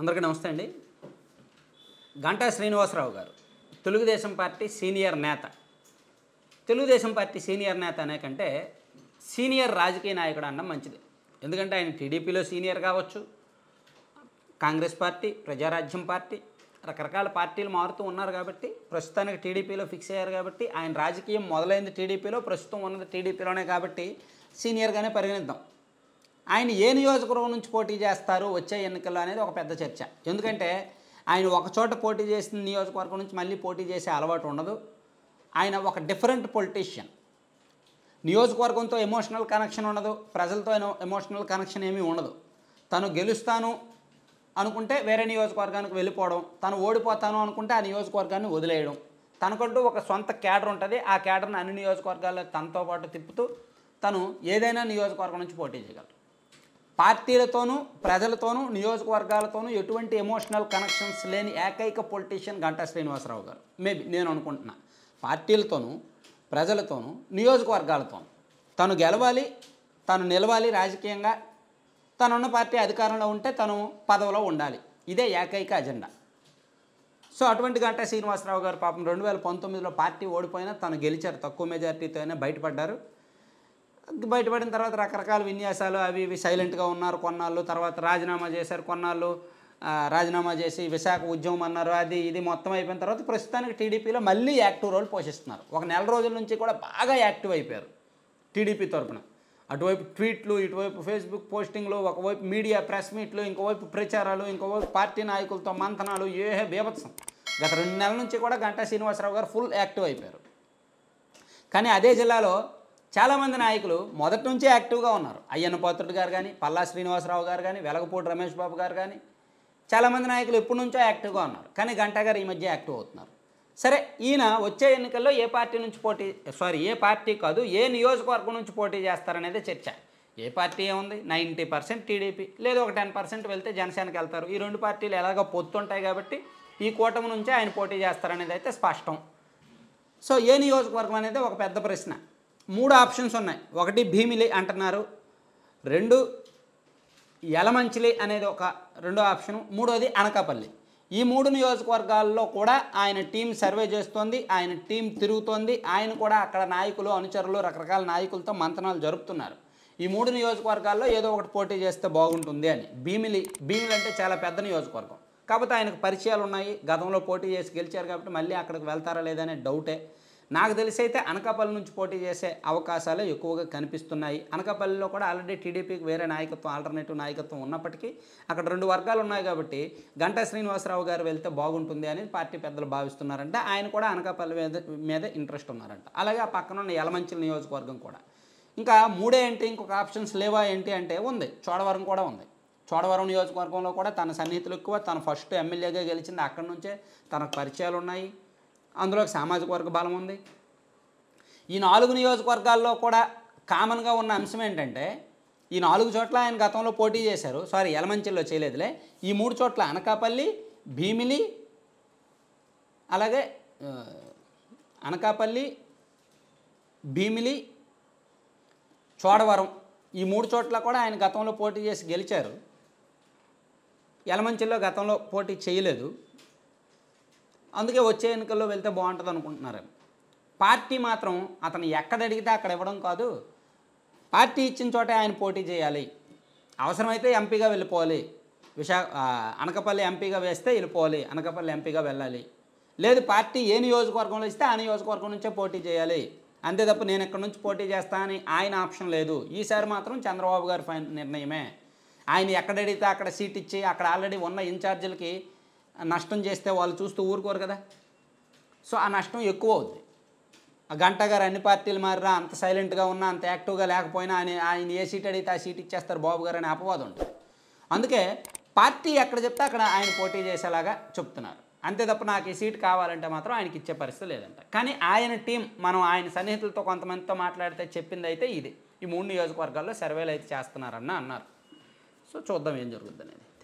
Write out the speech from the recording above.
అందరికీ నమస్తే అండి గంటా శ్రీనివాసరావు గారు తెలుగుదేశం పార్టీ సీనియర్ నేత తెలుగుదేశం పార్టీ సీనియర్ నేత అనే కంటే సీనియర్ రాజకీయ నాయకుడు అన్నం మంచిది ఎందుకంటే ఆయన టీడీపీలో సీనియర్ కావచ్చు కాంగ్రెస్ పార్టీ ప్రజారాజ్యం పార్టీ రకరకాల పార్టీలు మారుతూ ఉన్నారు కాబట్టి ప్రస్తుతానికి టీడీపీలో ఫిక్స్ అయ్యారు కాబట్టి ఆయన రాజకీయం మొదలైంది టీడీపీలో ప్రస్తుతం ఉన్నది టీడీపీలోనే కాబట్టి సీనియర్గానే పరిగణిద్దాం ఆయన ఏ నియోజకవర్గం నుంచి పోటీ చేస్తారు వచ్చే ఎన్నికల్లో అనేది ఒక పెద్ద చర్చ ఎందుకంటే ఆయన ఒక చోట పోటీ చేసిన నియోజకవర్గం నుంచి మళ్ళీ పోటీ చేసే అలవాటు ఉండదు ఆయన ఒక డిఫరెంట్ పొలిటీషియన్ నియోజకవర్గంతో ఎమోషనల్ కనెక్షన్ ఉండదు ప్రజలతో ఎమోషనల్ కనెక్షన్ ఏమీ ఉండదు తను గెలుస్తాను అనుకుంటే వేరే నియోజకవర్గానికి వెళ్ళిపోవడం తను ఓడిపోతాను అనుకుంటే ఆ నియోజకవర్గాన్ని వదిలేయడం తనకంటూ ఒక సొంత క్యాడర్ ఉంటుంది ఆ క్యాడర్ని అన్ని నియోజకవర్గాల్లో తనతో పాటు తిప్పుతూ తను ఏదైనా నియోజకవర్గం నుంచి పోటీ చేయగలరు పార్టీలతోనూ ప్రజలతోనూ నియోజకవర్గాలతోనూ ఎటువంటి ఎమోషనల్ కనెక్షన్స్ లేని ఏకైక పొలిటీషియన్ గంటా శ్రీనివాసరావు గారు మేబీ నేను అనుకుంటున్నా పార్టీలతోనూ ప్రజలతోనూ నియోజకవర్గాలతోనూ తను గెలవాలి తను నిలవాలి రాజకీయంగా తనున్న పార్టీ అధికారంలో ఉంటే తను పదవిలో ఉండాలి ఇదే ఏకైక అజెండా సో అటువంటి గంటా శ్రీనివాసరావు గారు పాపం రెండు వేల పంతొమ్మిదిలో పార్టీ ఓడిపోయినా తను గెలిచారు తక్కువ మెజార్టీతో అయినా బయటపడ్డారు బయటపడిన తర్వాత రకరకాల విన్యాసాలు అవి ఇవి సైలెంట్గా ఉన్నారు కొన్నాళ్ళు తర్వాత రాజీనామా చేశారు కొన్నాళ్ళు రాజీనామా చేసి విశాఖ ఉద్యమం అన్నారు అది ఇది మొత్తం అయిపోయిన తర్వాత ప్రస్తుతానికి టీడీపీలో మళ్ళీ యాక్టివ్ రోల్ పోషిస్తున్నారు ఒక నెల రోజుల నుంచి కూడా బాగా యాక్టివ్ అయిపోయారు టీడీపీ తరఫున అటువైపు ట్వీట్లు ఇటువైపు ఫేస్బుక్ పోస్టింగ్లు ఒకవైపు మీడియా ప్రెస్ మీట్లు ఇంకోవైపు ప్రచారాలు ఇంకోవైపు పార్టీ నాయకులతో మంతనాలు ఏ బీభత్సం గత రెండు నెలల నుంచి కూడా గంటా శ్రీనివాసరావు గారు ఫుల్ యాక్టివ్ అయిపోయారు కానీ అదే జిల్లాలో చాలామంది నాయకులు మొదటి నుంచే యాక్టివ్గా ఉన్నారు అయ్యన్న పాత్రుడు గారు కానీ పల్లా శ్రీనివాసరావు గారు కానీ వెలగపూడి రమేష్ బాబు గారు కానీ చాలామంది నాయకులు ఎప్పటి నుంచో యాక్టివ్గా ఉన్నారు కానీ గంటా ఈ మధ్య యాక్టివ్ అవుతున్నారు సరే ఈయన వచ్చే ఎన్నికల్లో ఏ పార్టీ నుంచి పోటీ సారీ ఏ పార్టీ కాదు ఏ నియోజకవర్గం నుంచి పోటీ చేస్తారనేది చర్చ ఏ పార్టీ ఏముంది నైంటీ పర్సెంట్ టీడీపీ లేదు ఒక టెన్ పర్సెంట్ వెళ్తే జనసేనకి వెళ్తారు ఈ రెండు పార్టీలు ఎలాగో పొత్తుంటాయి కాబట్టి ఈ కూటమి నుంచే ఆయన పోటీ చేస్తారనేది అయితే స్పష్టం సో ఏ నియోజకవర్గం అనేది ఒక పెద్ద ప్రశ్న మూడు ఆప్షన్స్ ఉన్నాయి ఒకటి భీమిలి అంటున్నారు రెండు యలమంచిలి అనేది ఒక రెండో ఆప్షను మూడోది అనకాపల్లి ఈ మూడు నియోజకవర్గాల్లో కూడా ఆయన టీం సర్వే చేస్తోంది ఆయన టీం తిరుగుతోంది ఆయన కూడా అక్కడ నాయకులు అనుచరులు రకరకాల నాయకులతో మంతనాలు జరుపుతున్నారు ఈ మూడు నియోజకవర్గాల్లో ఏదో ఒకటి పోటీ చేస్తే బాగుంటుంది అని భీమిలి భీమిలి అంటే చాలా పెద్ద నియోజకవర్గం కాకపోతే ఆయనకు పరిచయాలు ఉన్నాయి గతంలో పోటీ చేసి గెలిచారు కాబట్టి మళ్ళీ అక్కడికి వెళ్తారా లేదనే డౌటే నాకు తెలిసి అయితే అనకాపల్లి నుంచి పోటీ చేసే అవకాశాలు ఎక్కువగా కనిపిస్తున్నాయి అనకాపల్లిలో కూడా ఆల్రెడీ టీడీపీకి వేరే నాయకత్వం ఆల్టర్నేటివ్ నాయకత్వం ఉన్నప్పటికీ అక్కడ రెండు వర్గాలు ఉన్నాయి కాబట్టి గంటా శ్రీనివాసరావు గారు వెళ్తే బాగుంటుంది అని పార్టీ పెద్దలు భావిస్తున్నారంటే ఆయన కూడా అనకాపల్లి మీద మీద ఇంట్రెస్ట్ ఉన్నారంట అలాగే ఆ పక్కన ఉన్న యలమంచిల నియోజకవర్గం కూడా ఇంకా మూడే ఏంటి ఇంకొక ఆప్షన్స్ లేవా ఏంటి అంటే ఉంది చోడవరం కూడా ఉంది చోడవరం నియోజకవర్గంలో కూడా తన సన్నిహితులు ఎక్కువ తన ఫస్ట్ ఎమ్మెల్యేగా గెలిచింది అక్కడి నుంచే తనకు పరిచయాలు ఉన్నాయి అందులో సామాజిక వర్గ బలం ఉంది ఈ నాలుగు నియోజకవర్గాల్లో కూడా కామన్గా ఉన్న అంశం ఏంటంటే ఈ నాలుగు చోట్ల ఆయన గతంలో పోటీ చేశారు సారీ ఎలమంచిల్లో చేయలేదులే ఈ మూడు చోట్ల అనకాపల్లి భీమిలి అలాగే అనకాపల్లి భీమిలి చోడవరం ఈ మూడు చోట్ల కూడా ఆయన గతంలో పోటీ చేసి గెలిచారు యలమంచిలో గతంలో పోటీ చేయలేదు అందుకే వచ్చే ఎన్నికల్లో వెళ్తే బాగుంటుంది అనుకుంటున్నారు పార్టీ మాత్రం అతను ఎక్కడ అడిగితే అక్కడ ఇవ్వడం కాదు పార్టీ ఇచ్చిన చోటే ఆయన పోటీ చేయాలి అవసరమైతే ఎంపీగా వెళ్ళిపోవాలి విశా అనకపల్లి ఎంపీగా వేస్తే వెళ్ళిపోవాలి అనకపల్లి ఎంపీగా వెళ్ళాలి లేదు పార్టీ ఏ నియోజకవర్గంలో ఇస్తే ఆ నియోజకవర్గం నుంచే పోటీ చేయాలి అంతే తప్ప నేను ఎక్కడి నుంచి పోటీ చేస్తా అని ఆయన ఆప్షన్ లేదు ఈసారి మాత్రం చంద్రబాబు గారి నిర్ణయమే ఆయన ఎక్కడడిగితే అక్కడ సీట్ ఇచ్చి అక్కడ ఆల్రెడీ ఉన్న ఇన్ఛార్జీలకి నష్టం చేస్తే వాళ్ళు చూస్తూ ఊరుకోరు కదా సో ఆ నష్టం ఎక్కువ అవుద్ది ఆ గంట గారు అన్ని పార్టీలు మారిరా అంత సైలెంట్గా ఉన్నా అంత యాక్టివ్గా లేకపోయినా ఆయన ఆయన ఏ సీట్ అడిగితే ఆ సీట్ ఇచ్చేస్తారు బాబు గారు అనే అపవాదం ఉంటుంది అందుకే పార్టీ ఎక్కడ చెప్తే అక్కడ ఆయన పోటీ చేసేలాగా చెప్తున్నారు అంతే తప్ప నాకు ఈ సీట్ కావాలంటే మాత్రం ఆయనకి ఇచ్చే పరిస్థితి లేదంట కానీ ఆయన టీం మనం ఆయన సన్నిహితులతో కొంతమందితో మాట్లాడితే చెప్పింది అయితే ఇది ఈ మూడు నియోజకవర్గాల్లో సర్వేలు అయితే చేస్తున్నారన్న అన్నారు సో చూద్దాం ఏం జరుగుద్ది అనేది